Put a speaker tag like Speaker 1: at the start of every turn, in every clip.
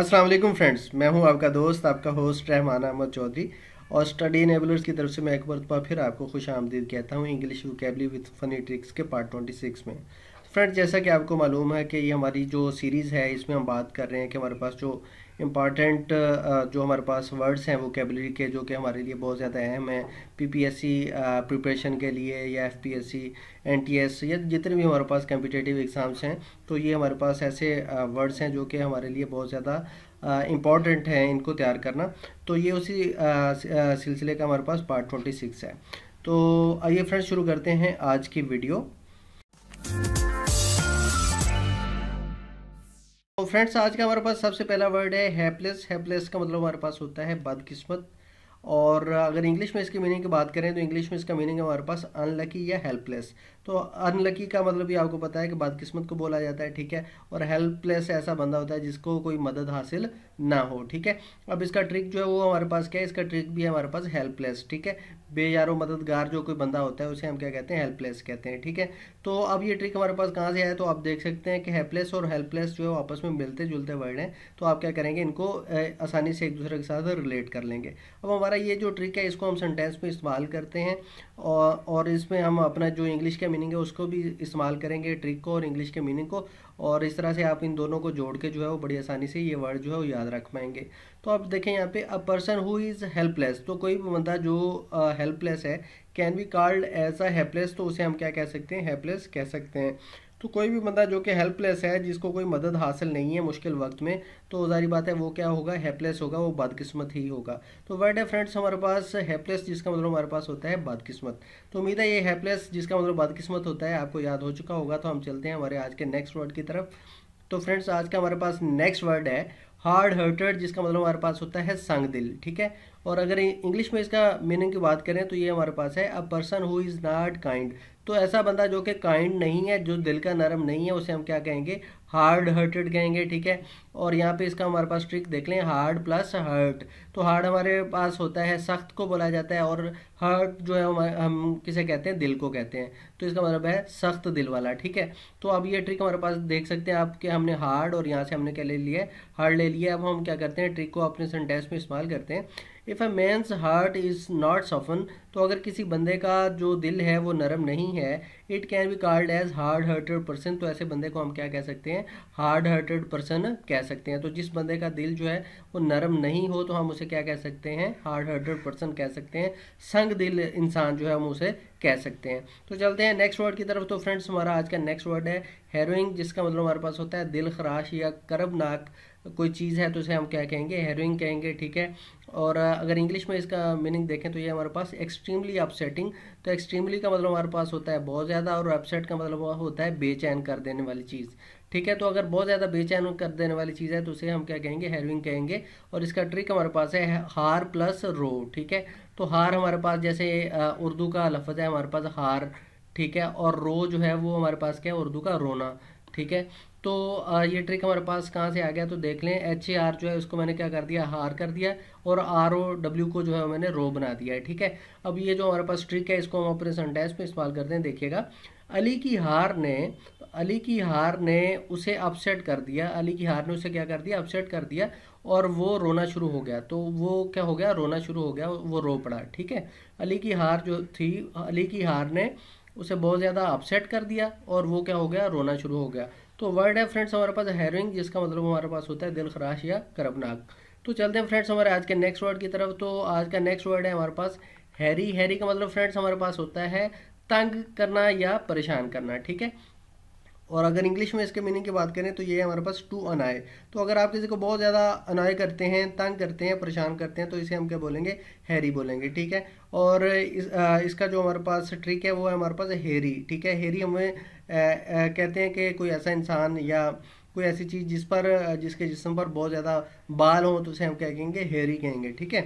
Speaker 1: अस्सलाम वालेकुम फ्रेंड्स मैं हूं आपका दोस्त आपका होस्ट रहमान अहमद चौधरी और स्टडी इनेबलर्स की तरफ से मैं एक मरतबा तो फिर आपको खुश आमदीद कहता हूं English vocabulary with funny tricks के पार्ट ट्वेंटी सिक्स में फ्रेंड्स जैसा कि आपको मालूम है कि ये हमारी जो सीरीज़ है इसमें हम बात कर रहे हैं कि हमारे पास जो इम्पॉर्टेंट uh, जो हमारे पास वर्ड्स हैं वोकेबलरी के जो कि हमारे लिए बहुत ज़्यादा अहम हैं पीपीएससी प्रिपरेशन uh, के लिए या एफपीएससी एनटीएस या जितने भी हमारे पास कम्पिटेटिव एग्ज़ाम्स हैं तो ये हमारे पास ऐसे वर्ड्स uh, हैं जो कि हमारे लिए बहुत ज़्यादा इम्पॉर्टेंट हैं इनको तैयार करना तो ये उसी सिलसिले का हमारे पास पार्ट ट्वेंटी सिक्स है तो आइए फ्रेंड्स शुरू करते हैं आज की वीडियो फ्रेंड्स आज का हमारे पास सबसे पहला वर्ड है हैप्लेस हैप्लेस का मतलब हमारे पास होता है बदकिस्मत और अगर इंग्लिश में इसकी मीनिंग की बात करें तो इंग्लिश में इसका मीनिंग हमारे पास अनलकी या हेल्पलेस तो अनलकी का मतलब भी आपको पता है कि बदकिस्मत को बोला जाता है ठीक है और हेल्पलेस ऐसा बंदा होता है जिसको कोई मदद हासिल ना हो ठीक है अब इसका ट्रिक जो है वो हमारे पास क्या है इसका ट्रिक भी है हमारे पास हेल्पलेस ठीक है बेयारो मददगार जो कोई बंदा होता है उसे हम क्या कहते हैं हेल्पलेस कहते हैं ठीक है तो अब ये ट्रिक हमारे पास कहाँ से आया तो आप देख सकते हैं कि हेल्पलेस और हेल्पलेस जो है आपस में मिलते जुलते वर्ड हैं तो आप क्या करेंगे इनको आसानी से एक दूसरे के साथ रिलेट कर लेंगे अब हमारा ये जो ट्रिक है इसको हम सेंटेंस में इस्तेमाल करते हैं और और इसमें हम अपना जो इंग्लिश का मीनिंग है उसको भी इस्तेमाल करेंगे ट्रिक को और इंग्लिश के मीनिंग को और इस तरह से आप इन दोनों को जोड़ के जो है वो बड़ी आसानी से ये वर्ड जो है वो याद रख पाएंगे तो आप देखें यहाँ पे a person who is helpless तो कोई भी बंदा जो हेल्पलेस है can be called as a helpless तो उसे हम क्या कह सकते हैं हेल्पलेस कह सकते हैं तो कोई भी बंदा जो कि हेल्पलेस है जिसको कोई मदद हासिल नहीं है मुश्किल वक्त में तो जारी बात है वो क्या होगा हेल्पलेस होगा वो बदकिस्मत ही होगा तो वर्ड है फ्रेंड्स हमारे पास हेल्पलेस जिसका मतलब हमारे पास होता है बदकिस्मत तो उम्मीद है ये हेल्पलेस जिसका मतलब बदकिस्मत होता है आपको याद हो चुका होगा तो हम चलते हैं हमारे आज के नेक्स्ट वर्ड की तरफ तो फ्रेंड्स आज का हमारे पास नेक्स्ट वर्ड है हार्ड हर्टेड जिसका मतलब हमारे पास होता है संग दिल ठीक है और अगर इंग्लिश में इसका मीनिंग की बात करें तो ये हमारे पास है a person who is not kind तो ऐसा बंदा जो कि काइंड नहीं है जो दिल का नरम नहीं है उसे हम क्या कहेंगे हार्ड हर्टेड कहेंगे ठीक है और यहाँ पे इसका हमारे पास ट्रिक देख लें हार्ड प्लस हर्ट तो हार्ड हमारे पास होता है सख्त को बोला जाता है और हर्ट जो है हम किसे कहते हैं दिल को कहते हैं तो इसका मतलब है सख्त दिल वाला ठीक है तो अब ये ट्रिक हमारे पास देख सकते हैं आपके हमने हार्ड और यहाँ से हमने क्या ले लिया है हार्ड ले लिया अब हम क्या करते हैं ट्रिक को अपने सेंटेंस में इस्तेमाल करते हैं if a man's heart is not soften तो अगर किसी बंदे का जो दिल है वो नरम नहीं है it can be called as hard hearted person तो ऐसे बंदे को हम क्या कह सकते हैं हार्ड हर्टेड पर्सन कह सकते हैं तो जिस बंदे का दिल जो है वो नरम नहीं हो तो हम उसे क्या कह सकते हैं हार्ड हर्टेड पर्सन कह सकते हैं संग दिल इंसान जो है हम उसे कह सकते हैं तो चलते हैं नेक्स्ट वर्ड की तरफ तो फ्रेंड्स हमारा आज का नेक्स्ट वर्ड है हेरोइंग जिसका मतलब हमारे पास होता है दिल खराश या करबनाक कोई चीज़ है तो इसे हम क्या कहेंगे हेरोइन कहेंगे ठीक है और अगर इंग्लिश में इसका मीनिंग देखें तो ये हमारे पास एक्सट्रीमली अपसेटिंग तो एक्सट्रीमली का मतलब हमारे पास होता है बहुत ज़्यादा और अपसेट का मतलब होता है बेचैन कर देने वाली चीज़ ठीक है तो अगर बहुत ज़्यादा बेचैन कर देने वाली चीज़ है तो उसे हम क्या कहेंगे हेरोइंग कहेंगे और इसका ट्रिक हमारे पास है हार प्लस रो ठीक है तो हार हमारे पास जैसे उर्दू का लफज है हमारे पास हार ठीक है और रो जो है वो हमारे पास क्या है उर्दू का रोना ठीक है तो ये ट्रिक हमारे पास कहाँ से आ गया तो देख लें एच ए आर जो है उसको मैंने क्या कर दिया हार कर दिया और आर ओ डब्ल्यू को जो है मैंने रो बना दिया है ठीक है अब ये जो हमारे पास ट्रिक है इसको हम अपने सेंटेंस में इस्तेमाल करते हैं देखिएगा अली की हार ने अली की हार ने उसे अपसेट कर दिया अली की हार ने उसे क्या कर दिया अपसेट कर दिया और वो रोना शुरू हो गया तो वो क्या हो गया रोना शुरू हो गया वो रो पड़ा ठीक है अली की हार जो थी अली की हार ने उसे बहुत ज़्यादा अपसेट कर दिया और वो क्या हो गया रोना शुरू हो गया तो वर्ड है फ्रेंड्स हमारे पास हैरिंग जिसका मतलब हमारे पास होता है दिल खराश या करबनाक तो चलते हैं फ्रेंड्स हमारे आज के नेक्स्ट वर्ड की तरफ तो आज का नेक्स्ट वर्ड है हमारे पास हैरी हैरी का मतलब फ्रेंड्स हमारे पास होता है तंग करना या परेशान करना ठीक है और अगर इंग्लिश में इसके मीनिंग की बात करें तो ये है हमारे पास टू अनाय तो अगर आप किसी को बहुत ज़्यादा अनाय करते हैं तंग करते हैं परेशान करते हैं तो इसे हम क्या बोलेंगे हैरी बोलेंगे ठीक है और इस, आ, इसका जो हमारे पास ट्रिक है वो है हमारे पास हेरी ठीक है हेरी हमें आ, आ, कहते हैं कि कोई ऐसा इंसान या कोई ऐसी चीज़ जिस पर जिसके जिसम पर बहुत ज़्यादा बाल हों तो उसे हम क्या कहेंगे हेरी कहेंगे ठीक है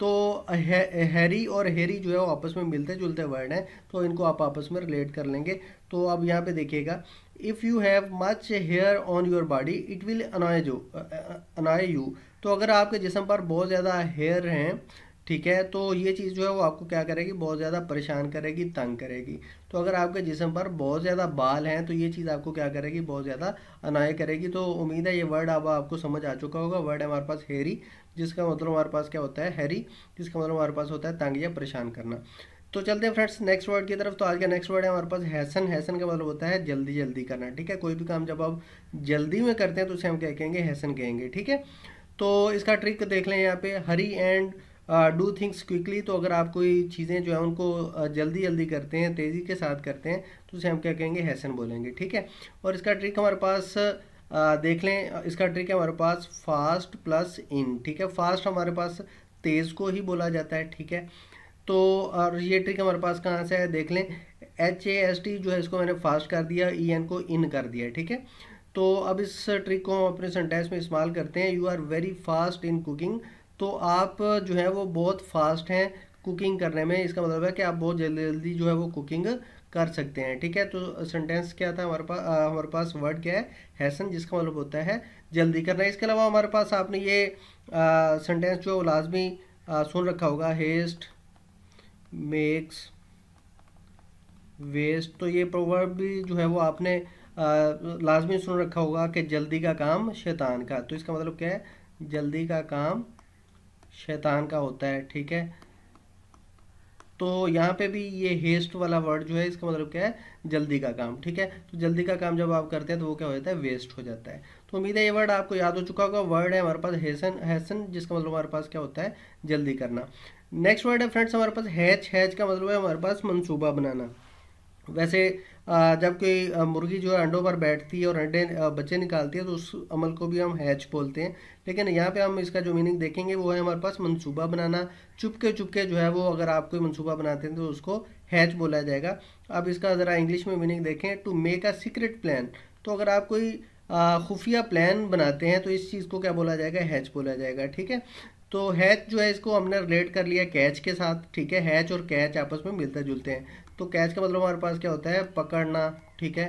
Speaker 1: तो है, हैरी और हेरी जो है वो आपस में मिलते जुलते वर्ड हैं तो इनको आप आपस में रिलेट कर लेंगे तो अब यहाँ पे देखिएगा if you have much hair on your body it will annoy जो अनाय यू तो अगर आपके जिसम पर बहुत ज़्यादा हेयर हैं ठीक है तो ये चीज़ जो है वो आपको क्या करेगी बहुत ज़्यादा परेशान करेगी तंग करेगी तो अगर आपके जिसम पर बहुत ज़्यादा बाल हैं तो ये चीज़ आपको क्या करेगी बहुत ज़्यादा अनाय करेगी तो उम्मीद है ये वर्ड अब आपको समझ आ चुका होगा वर्ड है हमारे पास हेरी जिसका मतलब हमारे पास क्या होता है हैरी जिसका मतलब हमारे पास होता है तंग या परेशान करना तो चलते हैं फ्रेंड्स नेक्स्ट वर्ड की तरफ तो आज का नेक्स्ट वर्ड है हमारे पास हैसन हैसन का मतलब होता है जल्दी जल्दी करना ठीक है कोई भी काम जब आप जल्दी में करते हैं तो उसे हम क्या कहेंगे हैसन कहेंगे ठीक है तो इसका ट्रिक देख लें यहाँ पे hurry and do things quickly तो अगर आप कोई चीज़ें जो है उनको uh, जल्दी जल्दी करते हैं तेज़ी के साथ करते हैं तो उसे हम क्या कहेंगे हैसन बोलेंगे ठीक है और इसका ट्रिक हमारे पास आ, uh, देख लें uh, इसका ट्रिक है हमारे पास फास्ट प्लस इन ठीक है फास्ट हमारे पास तेज़ को ही बोला जाता है ठीक है तो और ये ट्रिक हमारे पास कहाँ से है देख लें एच ए एस टी जो है इसको मैंने फास्ट कर दिया ई e एन को इन कर दिया ठीक है तो अब इस ट्रिक को हम अपने सेंटेंस में इस्तेमाल करते हैं you are very fast in cooking तो आप जो है वो बहुत फास्ट हैं कुकिंग करने में इसका मतलब है कि आप बहुत जल्दी जल्दी जो है वो कुकिंग कर सकते हैं ठीक है तो सेंटेंस क्या था हमारे पास हमारे पास वर्ड क्या है हैसन जिसका मतलब होता है जल्दी करना इसके अलावा हमारे पास आपने ये सेंटेंस जो लाजमी सुन रखा होगा हेस्ट मेक्स वेस्ट तो ये प्रोवर्ब भी जो है वो आपने लाजमी सुन रखा होगा कि जल्दी का काम शैतान का तो इसका मतलब क्या है जल्दी का काम शैतान का होता है ठीक है तो यहाँ पे भी ये हेस्ट वाला वर्ड जो है इसका मतलब क्या है जल्दी का काम ठीक है तो जल्दी का काम जब आप करते हैं तो वो क्या हो जाता है वेस्ट हो जाता है तो उम्मीद है ये वर्ड आपको याद हो चुका होगा वर्ड है हमारे पास हेसन हेसन जिसका मतलब हमारे पास क्या होता है जल्दी करना नेक्स्ट वर्ड है फ्रेंड्स हमारे पास हैच हैच का मतलब है हमारे पास मनसूबा बनाना वैसे जब कोई मुर्गी जो है अंडों पर बैठती है और अंडे बच्चे निकालती है तो उस अमल को भी हम हैच बोलते हैं लेकिन यहाँ पे हम इसका जो मीनिंग देखेंगे वो है हमारे पास मंसूबा बनाना चुपके चुपके जो है वो अगर आप कोई मंसूबा बनाते हैं तो उसको हैच बोला जाएगा अब इसका ज़रा इंग्लिश में मीनिंग देखें to make a secret plan तो अगर आप कोई खुफिया प्लान बनाते हैं तो इस चीज़ को क्या बोला जाएगा हैच बोला जाएगा ठीक है तो हैच जो है इसको हमने रिलेट कर लिया कैच के साथ ठीक है हैच और कैच आपस में मिलते जुलते हैं तो कैच का मतलब हमारे पास क्या होता है पकड़ना ठीक है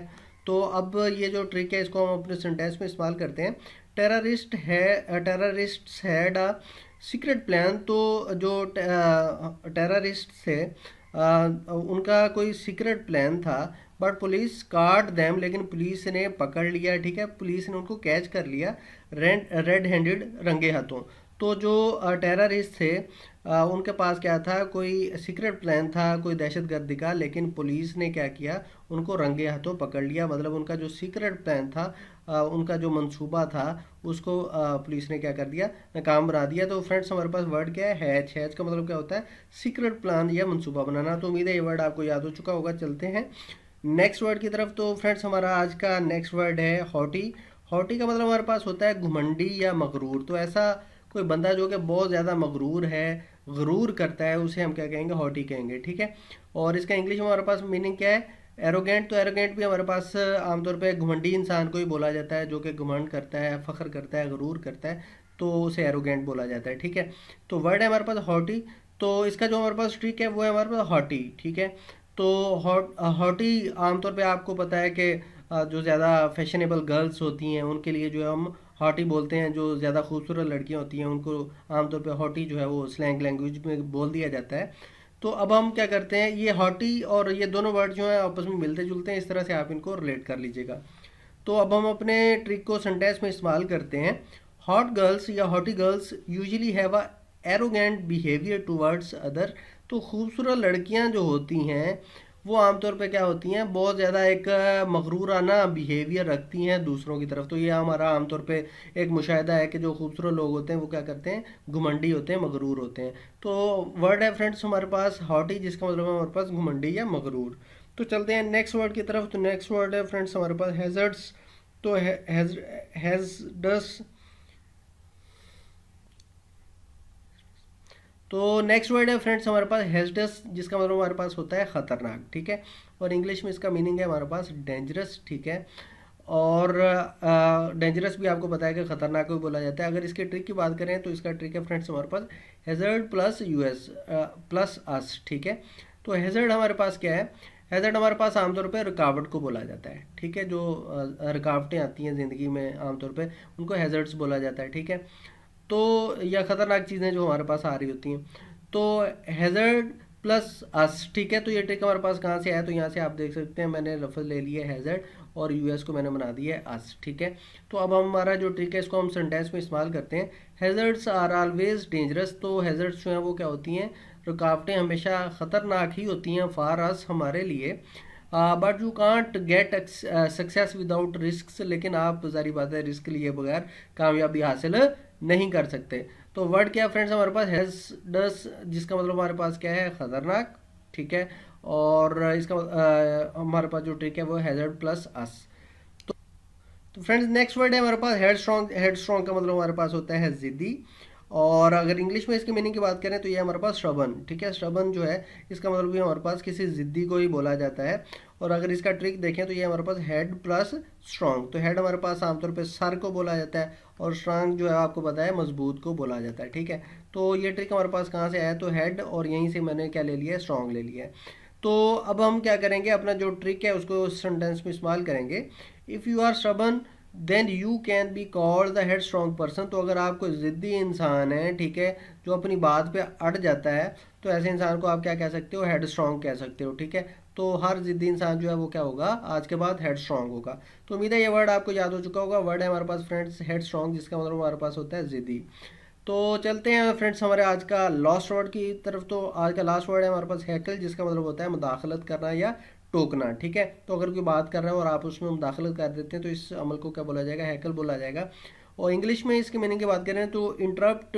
Speaker 1: तो अब ये जो ट्रिक है इसको हम अपने सेंटेंस में इस्तेमाल करते हैं टेररिस्ट है terrorist had a secret plan तो जो टेररिस्ट थे उनका कोई सीक्रेट प्लान था बट पुलिस काट दैम लेकिन पुलिस ने पकड़ लिया ठीक है पुलिस ने उनको कैच कर लिया रेड हैंडेड रंगे हाथों तो जो टेररिस्ट थे उनके पास क्या था कोई सीक्रेट प्लान था कोई दहशतगर्दी का लेकिन पुलिस ने क्या किया उनको रंगे हाथों पकड़ लिया मतलब उनका जो सीक्रेट प्लान था उनका जो मंसूबा था उसको पुलिस ने क्या कर दिया नाकाम बना दिया तो फ्रेंड्स हमारे पास वर्ड क्या है हैच हैच का मतलब क्या होता है सीक्रेट प्लान या मनसूबा बनाना तो उम्मीद है ये वर्ड आपको याद हो चुका होगा चलते हैं नेक्स्ट वर्ड की तरफ तो फ्रेंड्स हमारा आज का नेक्स्ट वर्ड है हॉटी हॉटी का मतलब हमारे पास होता है घुमंडी या मकरूर तो ऐसा कोई बंदा जो कि बहुत ज़्यादा मगरूर है गरूर करता है उसे हम क्या कहेंगे हॉटी कहेंगे ठीक है और इसका इंग्लिश में हमारे पास मीनिंग क्या है एरोगेंट तो एरोगेंट भी हमारे पास आमतौर पर घमंडी इंसान को ही बोला जाता है जो कि घमंड करता है फ़ख्र करता है गरूर करता है तो उसे एरोगेंट बोला जाता है ठीक है तो वर्ड है हमारे पास हॉटी तो इसका जो हमारे पास ट्रिक है वो है हमारे पास हॉटी ठीक है तो हॉट हॉटी आमतौर पर आपको पता है कि जो ज़्यादा फैशनेबल गर्ल्स होती हैं उनके लिए जो है हम हॉटी बोलते हैं जो ज़्यादा खूबसूरत लड़कियाँ होती हैं उनको आमतौर पर हॉटी जो है वो स्लैंग लैंग्वेज में बोल दिया जाता है तो अब हम क्या करते हैं ये हॉटी और ये दोनों वर्ड जो हैं आपस में मिलते जुलते हैं इस तरह से आप इनको रिलेट कर लीजिएगा तो अब हम अपने ट्रिक को सेंटेंस में इस्तेमाल करते हैं हॉट गर्ल्स या hottie girls usually have a arrogant behaviour towards other तो खूबसूरत लड़कियां जो होती हैं वो आमतौर पे क्या होती हैं बहुत ज़्यादा एक मकरूराना बिहेवियर रखती हैं दूसरों की तरफ तो ये हमारा आमतौर पे एक मुशाहिदा है कि जो खूबसूरत लोग होते हैं वो क्या करते हैं घुमंडी होते हैं मकरूर होते हैं तो वर्ड है फ्रेंड्स हमारे पास हॉटी जिसका मतलब है हमारे पास घुमंडी या मकरूर तो चलते हैं नेक्स्ट वर्ड की तरफ तो नेक्स्ट वर्ड है फ्रेंड्स हमारे पास हैजर्ड्स तो हैजडस तो नेक्स्ट वर्ड है फ्रेंड्स हमारे पास हेजडस जिसका मतलब हमारे पास होता है ख़तरनाक ठीक है और इंग्लिश में इसका मीनिंग है हमारे पास डेंजरस ठीक है और डेंजरस भी आपको पता है कि ख़तरनाक भी बोला जाता है अगर इसके ट्रिक की बात करें तो इसका ट्रिक है फ्रेंड्स हमारे पास hazard plus US plus us ठीक है तो हेजर्ड हमारे पास क्या है हेजर्ड हमारे पास आमतौर पर रुकावट को बोला जाता है ठीक है जो रुकावटें आती हैं ज़िंदगी में आमतौर पर उनको हेजर्ड्स बोला जाता है ठीक है तो या ख़तरनाक चीज़ें जो हमारे पास आ रही होती हैं तो हैज़र्ड प्लस अस ठीक है तो ये ट्रिक हमारे पास कहाँ से आया तो यहाँ से आप देख सकते हैं मैंने लफज ले लिया हैज़र्ड और यूएस को मैंने बना दिया है अस ठीक है तो अब हमारा जो ट्रिक है इसको हम सेंटेंस में इस्तेमाल करते हैं हैज़र्ड्स आर ऑलवेज डेंजरस तो हैज़र्ड्स जो हैं वो क्या होती हैं रुकावटें हमेशा ख़तरनाक ही होती हैं फार अस हमारे लिए but you can't get success without risk लेकिन आप सारी बात है रिस्क लिए बगैर कामयाबी हासिल नहीं कर सकते तो वर्ड क्या फ्रेंड्स हमारे पास हैज डस जिसका मतलब हमारे पास क्या है खतरनाक ठीक है और इसका हमारे पास जो ट्रिक है वो हैजर्ड प्लस अस तो तो फ्रेंड्स नेक्स्ट वर्ड है हमारे पास हेड स्ट्रॉन्ग हेड स्ट्रॉन्ग का मतलब हमारे पास होता है जिद्दी और अगर इंग्लिश में इसकी मीनिंग की बात करें तो ये हमारे पास श्रबन ठीक है श्रबन जो है इसका मतलब भी हमारे पास किसी ज़िद्दी को ही बोला जाता है और अगर इसका ट्रिक देखें तो ये हमारे पास हेड प्लस स्ट्रांग तो हेड हमारे पास आमतौर पर सर को बोला जाता है और स्ट्रांग जो है आपको पता है मजबूत को बोला जाता है ठीक है तो ये ट्रिक हमारे पास कहाँ से आया तो हेड और यहीं से मैंने क्या ले लिया है स्ट्रॉन्ग ले लिया है तो अब हम क्या करेंगे अपना जो ट्रिक है उसको सेंटेंस में इस्तेमाल करेंगे if you are stubborn then you can be called the head strong person तो अगर आप कोई ज़िद्दी इंसान है ठीक है जो अपनी बात पे अट जाता है तो ऐसे इंसान को आप क्या कह सकते हो हेड स्ट्रॉन्ग कह सकते हो ठीक है तो हर जिद्दी इंसान जो है वो क्या होगा आज के बाद हेड स्ट्रांग होगा तो उम्मीद है ये वर्ड आपको याद हो चुका होगा वर्ड है हमारे पास फ्रेंड्स हेड स्ट्रांग जिसका मतलब हमारे पास होता है जिद्दी तो चलते हैं फ्रेंड्स हमारे आज का लास्ट वर्ड की तरफ तो आज का लास्ट वर्ड है हमारे पास हैकल जिसका मतलब होता है मुदाखलत करना या टोकना ठीक है तो अगर कोई बात कर रहे हो और आप उसमें मुदाखलत कर देते हैं तो इस अमल को क्या बोला जाएगा हैकल बोला जाएगा और इंग्लिश में इसके मीनिंग की बात करें तो interrupt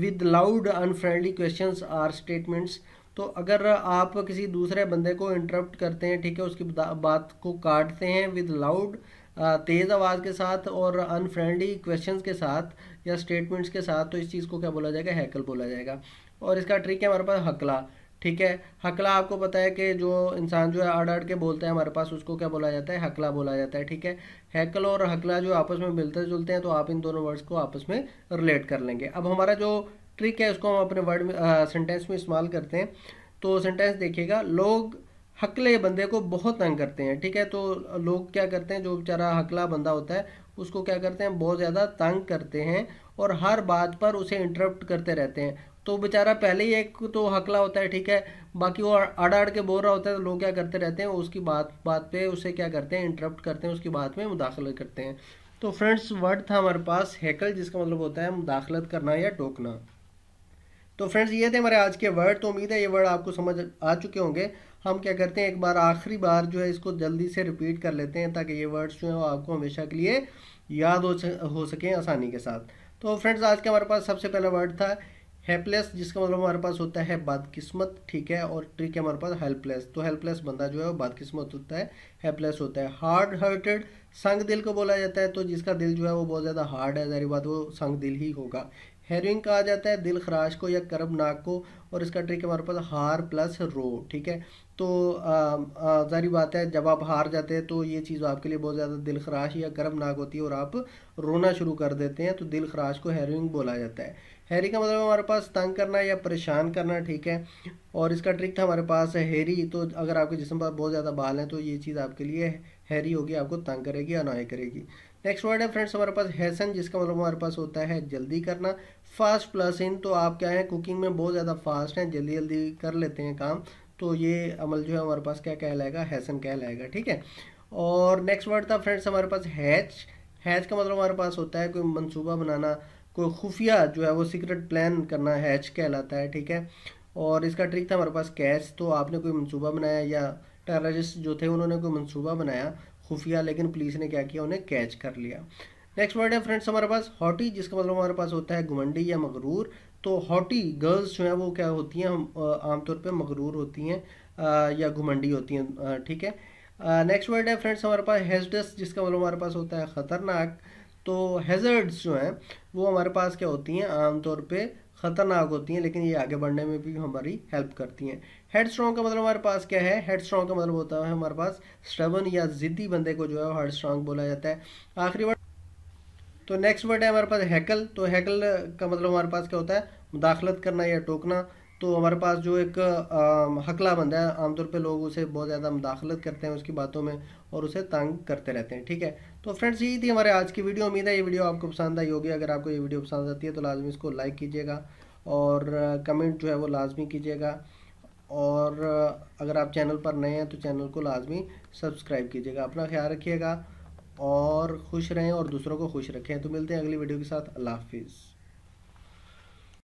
Speaker 1: with loud unfriendly question or statements तो अगर आप किसी दूसरे बंदे को इंटरप्ट करते हैं ठीक है उसकी बात को काटते हैं विद लाउड तेज़ आवाज़ के साथ और अनफ्रेंडली क्वेश्चंस के साथ या स्टेटमेंट्स के साथ तो इस चीज़ को क्या बोला जाएगा हैकल बोला जाएगा और इसका ट्रिक है हमारे पास हकला ठीक है हकला आपको पता है कि जो इंसान जो है अड़ अड़ के बोलता है हमारे पास उसको क्या बोला जाता है हकला बोला जाता है ठीक है हैकल और हकला जो आपस में मिलते जुलते हैं तो आप इन दोनों वर्ड्स को आपस में रिलेट कर लेंगे अब हमारा जो ट्रिक है उसको हम अपने वर्ड में सेंटेंस में इस्तेमाल करते हैं तो सेंटेंस देखिएगा लोग हकले बंदे को बहुत तंग करते हैं ठीक है तो लोग क्या करते हैं जो बेचारा हकला बंदा होता है उसको क्या करते हैं बहुत ज़्यादा तंग करते हैं और हर बात पर उसे इंटरप्ट करते रहते हैं तो बेचारा पहले ही एक तो हकला होता है ठीक है बाकी वो अड़ अड़ के बोल रहा होता है तो लोग क्या करते रहते हैं उसकी बात बात पे उसे क्या करते हैं इंटरप्ट करते हैं उसकी बात में मुदाखलत करते हैं तो फ्रेंड्स वर्ड था हमारे पास हैकल जिसका मतलब होता है मुदाखलत करना या टोकना तो फ्रेंड्स ये थे हमारे आज के वर्ड तो उम्मीद है ये वर्ड आपको समझ आ चुके होंगे हम क्या करते हैं एक बार आखिरी बार जो है इसको जल्दी से रिपीट कर लेते हैं ताकि ये वर्ड्स जो हैं वो आपको हमेशा के लिए याद हो हो सकें आसानी के साथ तो फ्रेंड्स आज के हमारे पास सबसे पहला वर्ड था हेल्पलेस जिसका मतलब हमारे पास होता है बदकिस्मत ठीक है और ट्रिक है हमारे पास हेल्पलेस तो हेल्पलेस बंदा जो है वो बदकिस्मत होता है हेल्पलेस होता है हार्ड हार्टेड संग दिल को बोला जाता है तो जिसका दिल जो है वो बहुत ज़्यादा हार्ड है जारी बात वो संग दिल ही होगा हेरोइन कहा जाता है दिल खराश को या कर्म नाक को और इसका ट्रिक हमारे पास हार प्लस रो ठीक है तो जारी बात है जब आप हार जाते हैं तो ये चीज़ आपके लिए बहुत ज़्यादा दिल खराश या कर्म नाक होती है और आप रोना शुरू कर देते हैं तो दिल खराश को हेरोइंग बोला जाता है हैरी का मतलब हमारे पास तंग करना या परेशान करना ठीक है और इसका ट्रिक था हमारे पास हैरी तो अगर आपके जिसम पर बहुत ज़्यादा बाल हैं तो ये चीज़ आपके लिए हैरी होगी आपको तंग करेगी अनाय करेगी नेक्स्ट वर्ड है फ्रेंड्स हमारे पास हैसन जिसका मतलब हमारे पास होता है जल्दी करना फास्ट प्लस इन तो आप क्या है कुकिंग में बहुत ज़्यादा फास्ट हैं जल्दी जल्दी कर लेते हैं काम तो ये अमल जो है हमारे पास क्या कहलाएगा हैसन कहलाएगा ठीक है और नेक्स्ट वर्ड था फ्रेंड्स हमारे पास हैच हैच का मतलब हमारे पास होता है कोई मनसूबा बनाना कोई खुफिया जो है वो सीक्रेट प्लान करना हैच कहलाता है ठीक है और इसका ट्रिक था हमारे पास कैच तो आपने कोई मनसूबा बनाया या टेररिस्ट जो थे उन्होंने कोई मनसूबा बनाया खुफिया लेकिन पुलिस ने क्या किया उन्हें कैच कर लिया नेक्स्ट वर्ड है फ्रेंड्स हमारे पास हॉटी जिसका मतलब हमारे पास होता है घुमंडी या मगरूर तो हॉटी गर्ल्स जो हैं वो क्या होती हैं आमतौर पे मगरूर होती हैं या घुमंडी होती हैं ठीक है नेक्स्ट वर्ड है फ्रेंड्स हमारे पास हेजडस जिसका मतलब हमारे पास होता है ख़तरनाक तो हेजर्ड्स जो हैं वो हमारे पास क्या होती हैं आमतौर पर ख़तरनाक होती हैं लेकिन ये आगे बढ़ने में भी हमारी हेल्प करती हैं हेड स्ट्रॉन्ग का मतलब हमारे पास क्या है हेड स्ट्रॉन्ग का मतलब होता है हमारे पास स्टबन या जिद्दी बंदे को जो है हेड स्ट्रॉन्ग बोला जाता है आखिरी वर्ड तो नेक्स्ट वर्ड है हमारे पास हैकल तो हैकल का मतलब हमारे पास क्या होता है मुदाखलत करना या टोकना तो हमारे पास जो एक हकला बंदा है आमतौर पे लोग उसे बहुत ज़्यादा मुदाखलत करते हैं उसकी बातों में और उसे तंग करते रहते हैं ठीक है तो फ्रेंड्स यही थी हमारे आज की वीडियो उम्मीद है ये वीडियो आपको पसंद आई होगी अगर आपको ये वीडियो पसंद आती है तो लाजमी इसको लाइक कीजिएगा और कमेंट जो है वो लाजमी कीजिएगा और अगर आप चैनल पर नए हैं तो चैनल को लाजमी सब्सक्राइब कीजिएगा अपना ख्याल रखिएगा और खुश रहें और दूसरों को खुश रखें तो मिलते हैं अगली वीडियो के साथ अल्लाह हाफिज़